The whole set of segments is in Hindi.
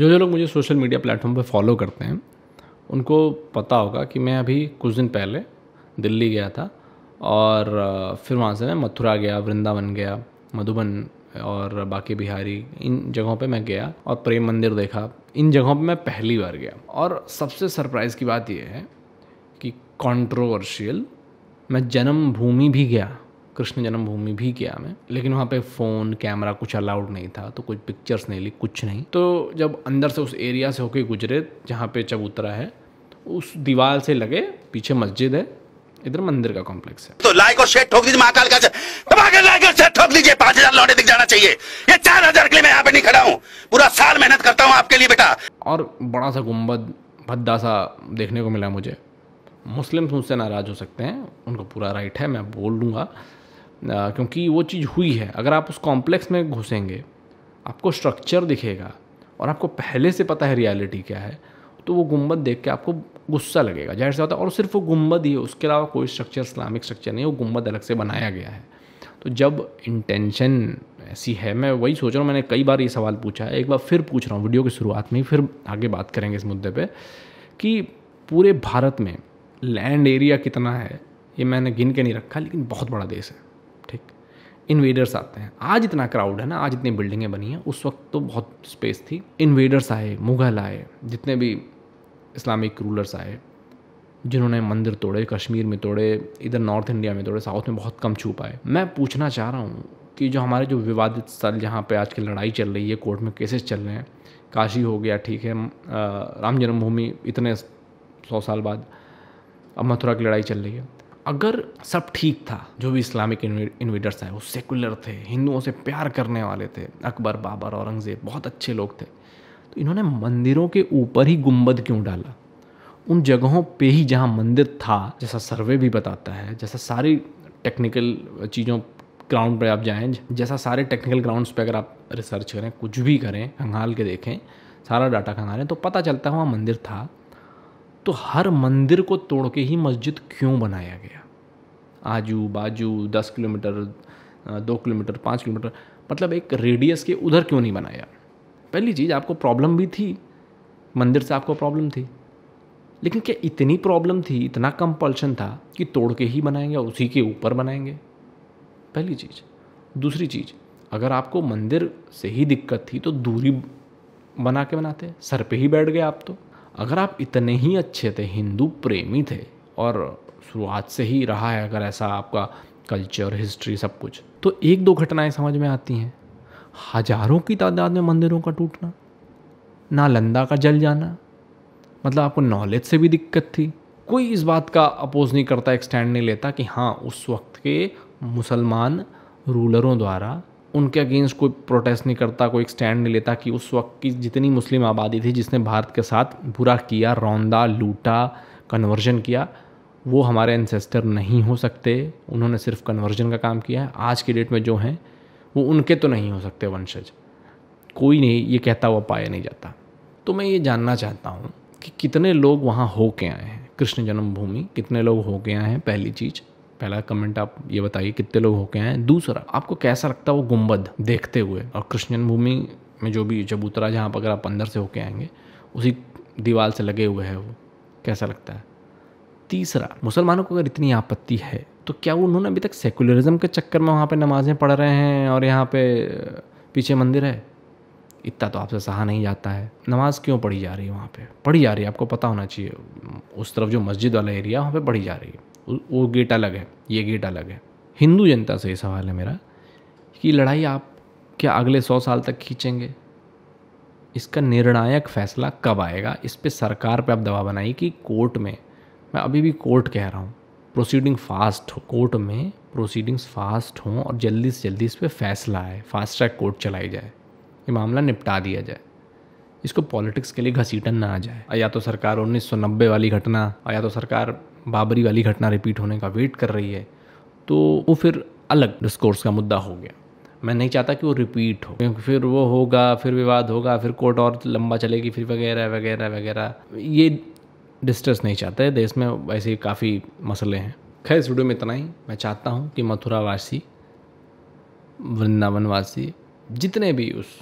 जो जो लोग मुझे सोशल मीडिया प्लेटफॉर्म पर फॉलो करते हैं उनको पता होगा कि मैं अभी कुछ दिन पहले दिल्ली गया था और फिर वहाँ से मैं मथुरा गया वृंदावन गया मधुबन और बाकी बिहारी इन जगहों पे मैं गया और प्रेम मंदिर देखा इन जगहों पे मैं पहली बार गया और सबसे सरप्राइज़ की बात यह है कि कंट्रोवर्शियल मैं जन्मभूमि भी गया कृष्ण जन्मभूमि भी किया मैं लेकिन वहाँ पे फ़ोन कैमरा कुछ अलाउड नहीं था तो कुछ पिक्चर्स नहीं ली कुछ नहीं तो जब अंदर से उस एरिया से होके गुजरे जहाँ पे चबूतरा है तो उस दीवार से लगे पीछे मस्जिद है इधर मंदिर का कॉम्प्लेक्स है तो लाइक और शेयर ठोक दीजिए महाकाल का लाइक और शेयर ठोक दीजिए पांच हजार लौटे दिख जाना चाहिए ये चार हजार के लिए मैं यहाँ पे नहीं खड़ा हूँ पूरा साल मेहनत करता हूँ आपके लिए बेटा और बड़ा सा गुम्बद भद्दा सा देखने को मिला मुझे मुस्लिम्स मुझसे नाराज हो सकते हैं उनको पूरा राइट है मैं बोल दूंगा क्योंकि वो चीज़ हुई है अगर आप उस कॉम्प्लेक्स में घुसेंगे आपको स्ट्रक्चर दिखेगा और आपको पहले से पता है रियलिटी क्या है तो वो गुम्बद देख के आपको गुस्सा लगेगा जाहिर सी बात है और सिर्फ वो गुम्बद ही है उसके अलावा कोई स्ट्रक्चर इस्लामिक स्ट्रक्चर नहीं वो गुम्बद अलग से बनाया गया है तो जब इंटेंशन ऐसी है मैं वही सोच रहा हूँ मैंने कई बार ये सवाल पूछा है एक बार फिर पूछ रहा हूँ वीडियो की शुरुआत में ही फिर आगे बात करेंगे इस मुद्दे पर कि पूरे भारत में लैंड एरिया कितना है ये मैंने गिन के नहीं रखा लेकिन बहुत बड़ा देश है ठीक इन्वेडर्स आते हैं आज इतना क्राउड है ना आज इतनी बिल्डिंगें बनी हैं उस वक्त तो बहुत स्पेस थी इन्वेडर्स आए मुगल आए जितने भी इस्लामिक रूलर्स आए जिन्होंने मंदिर तोड़े कश्मीर में तोड़े इधर नॉर्थ इंडिया में तोड़े साउथ में बहुत कम छू पाए मैं पूछना चाह रहा हूँ कि जो हमारे जो विवादित स्थल जहाँ पे आज की लड़ाई चल रही है कोर्ट में केसेस चल रहे हैं काशी हो गया ठीक है राम जन्मभूमि इतने सौ साल बाद अब मथुरा की लड़ाई चल रही है अगर सब ठीक था जो भी इस्लामिक इन्वेडर्स आए वो सेकुलर थे हिंदुओं से प्यार करने वाले थे अकबर बाबर औरंगज़ेब बहुत अच्छे लोग थे तो इन्होंने मंदिरों के ऊपर ही गुम्बद क्यों डाला उन जगहों पे ही जहाँ मंदिर था जैसा सर्वे भी बताता है जैसा सारी टेक्निकल चीज़ों ग्राउंड पर आप जाएँ जैसा सारे टेक्निकल ग्राउंड्स पर अगर आप रिसर्च करें कुछ भी करें खंगाल के देखें सारा डाटा खंगालें तो पता चलता है वहाँ मंदिर था तो हर मंदिर को तोड़ के ही मस्जिद क्यों बनाया गया आजू बाजू दस किलोमीटर दो किलोमीटर पाँच किलोमीटर मतलब एक रेडियस के उधर क्यों नहीं बनाया पहली चीज़ आपको प्रॉब्लम भी थी मंदिर से आपको प्रॉब्लम थी लेकिन क्या इतनी प्रॉब्लम थी इतना कंपल्शन था कि तोड़ के ही बनाएंगे और उसी के ऊपर बनाएंगे पहली चीज़ दूसरी चीज़ अगर आपको मंदिर से ही दिक्कत थी तो दूरी बना के बनाते सर पे ही बैठ गए आप तो अगर आप इतने ही अच्छे थे हिंदू प्रेमी थे और शुरुआत से ही रहा है अगर ऐसा आपका कल्चर हिस्ट्री सब कुछ तो एक दो घटनाएं समझ में आती हैं हजारों की तादाद में मंदिरों का टूटना नालंदा का जल जाना मतलब आपको नॉलेज से भी दिक्कत थी कोई इस बात का अपोज नहीं करता एक स्टैंड नहीं लेता कि हाँ उस वक्त के मुसलमान रूलरों द्वारा उनके अगेंस्ट कोई प्रोटेस्ट नहीं करता कोई स्टैंड नहीं लेता कि उस वक्त की जितनी मुस्लिम आबादी थी जिसने भारत के साथ बुरा किया रौंदा लूटा कन्वर्जन किया वो हमारे एनसेस्टर नहीं हो सकते उन्होंने सिर्फ कन्वर्जन का काम किया है आज की डेट में जो हैं वो उनके तो नहीं हो सकते वंशज कोई नहीं ये कहता हुआ पाया नहीं जाता तो मैं ये जानना चाहता हूँ कि कितने लोग वहाँ हो के आए हैं कृष्ण जन्मभूमि कितने लोग हो के आए हैं पहली चीज़ पहला कमेंट आप ये बताइए कितने लोग होके हैं दूसरा आपको कैसा लगता है वो गुम्बद देखते हुए और कृष्ण भूमि में जो भी चबूतरा जहाँ पर अगर आप अंदर से होके आएंगे उसी दीवार से लगे हुए हैं वो कैसा लगता है तीसरा मुसलमानों को अगर इतनी आपत्ति है तो क्या उन्होंने अभी तक सेकुलरिज्म के चक्कर में वहाँ पर नमाज़ें पढ़ रहे हैं और यहाँ पे पीछे मंदिर है इतना तो आपसे सहा नहीं जाता है नमाज़ क्यों पढ़ी जा रही है वहाँ पे पढ़ी जा रही है आपको पता होना चाहिए उस तरफ जो मस्जिद वाला एरिया वहाँ पे पढ़ी जा रही है वो गेट अलग है ये गेट अलग है हिंदू जनता से ये सवाल है मेरा कि लड़ाई आप क्या अगले सौ साल तक खींचेंगे इसका निर्णायक फैसला कब आएगा इस पर सरकार पर आप दबाव बनाइए कि कोर्ट में मैं अभी भी कोर्ट कह रहा हूँ प्रोसीडिंग फास्ट हो कोर्ट में प्रोसीडिंग्स फास्ट हों और जल्दी से जल्दी इस पर फैसला आए फास्ट ट्रैक कोर्ट चलाई जाए ये मामला निपटा दिया जाए इसको पॉलिटिक्स के लिए घसीटन ना आ जाए या तो सरकार 1990 वाली घटना या तो सरकार बाबरी वाली घटना रिपीट होने का वेट कर रही है तो वो फिर अलग डिस्कोर्स का मुद्दा हो गया मैं नहीं चाहता कि वो रिपीट हो क्योंकि फिर वो होगा फिर विवाद होगा फिर कोर्ट और लंबा चलेगी फिर वगैरह वगैरह वगैरह ये डिस्ट्रेस नहीं चाहता है देश में ऐसे काफ़ी मसले हैं खैर इस वीडियो में इतना ही मैं चाहता हूँ कि मथुरावासी वृंदावनवासी जितने भी उस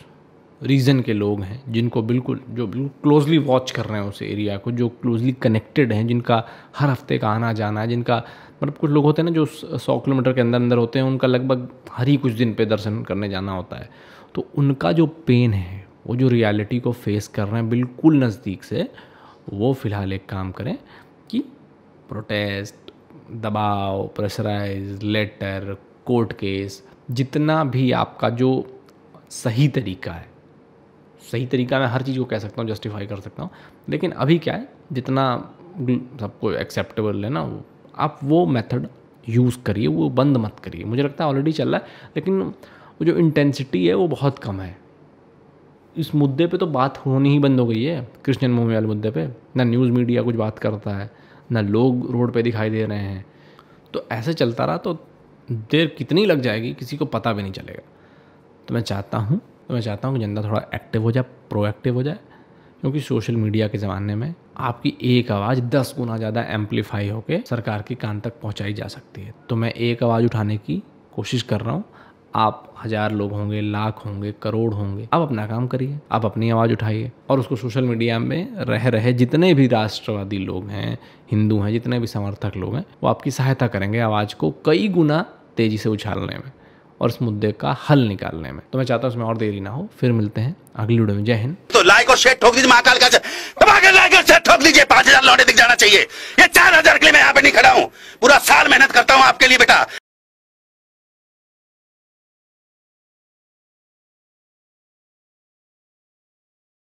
रीजन के लोग हैं जिनको बिल्कुल जो बिल्कुल क्लोजली वॉच कर रहे हैं उस एरिया को जो क्लोजली कनेक्टेड हैं जिनका हर हफ्ते का आना जाना है जिनका मतलब कुछ लोग होते हैं ना जो सौ किलोमीटर के अंदर अंदर होते हैं उनका लगभग हर ही कुछ दिन पे दर्शन करने जाना होता है तो उनका जो पेन है वो जो रियलिटी को फेस कर रहे हैं बिल्कुल नज़दीक से वो फ़िलहाल एक काम करें कि प्रोटेस्ट दबाव प्रेशराइज लेटर कोर्ट केस जितना भी आपका जो सही तरीका है सही तरीका मैं हर चीज़ को कह सकता हूँ जस्टिफाई कर सकता हूँ लेकिन अभी क्या है जितना सबको एक्सेप्टेबल है ना वो आप वो मेथड यूज़ करिए वो बंद मत करिए मुझे लगता है ऑलरेडी चल रहा है लेकिन वो जो इंटेंसिटी है वो बहुत कम है इस मुद्दे पे तो बात होनी ही बंद हो गई है कृष्ण जन्मभूमि वाले मुद्दे पे ना न्यूज़ मीडिया कुछ बात करता है ना लोग रोड पे दिखाई दे रहे हैं तो ऐसे चलता रहा तो देर कितनी लग जाएगी किसी को पता भी नहीं चलेगा तो मैं चाहता हूँ तो मैं चाहता हूँ कि जनता थोड़ा एक्टिव हो जाए प्रोएक्टिव हो जाए क्योंकि सोशल मीडिया के ज़माने में आपकी एक आवाज़ दस गुना ज़्यादा एम्पलीफाई होकर सरकार की कान तक पहुँचाई जा सकती है तो मैं एक आवाज़ उठाने की कोशिश कर रहा हूँ आप हज़ार लोग होंगे लाख होंगे करोड़ होंगे आप अपना काम करिए आप अपनी आवाज़ उठाइए और उसको सोशल मीडिया में रह रहे जितने भी राष्ट्रवादी लोग हैं हिंदू हैं जितने भी समर्थक लोग हैं वो आपकी सहायता करेंगे आवाज़ को कई गुना तेज़ी से उछालने में और इस मुद्दे का हल निकालने में तो मैं चाहता हूँ उसमें और देरी ना हो फिर मिलते हैं अगली वीडियो में जय हिंद तो लाइक और शेयर ठोक दीजिए महाकाल का तो लाइक और शेयर ठोक दीजिए पांच हजार लौटे दिख जाना चाहिए ये चार हजार के लिए मैं यहाँ पे नहीं खड़ा हूँ पूरा साल मेहनत करता हूँ आपके लिए बेटा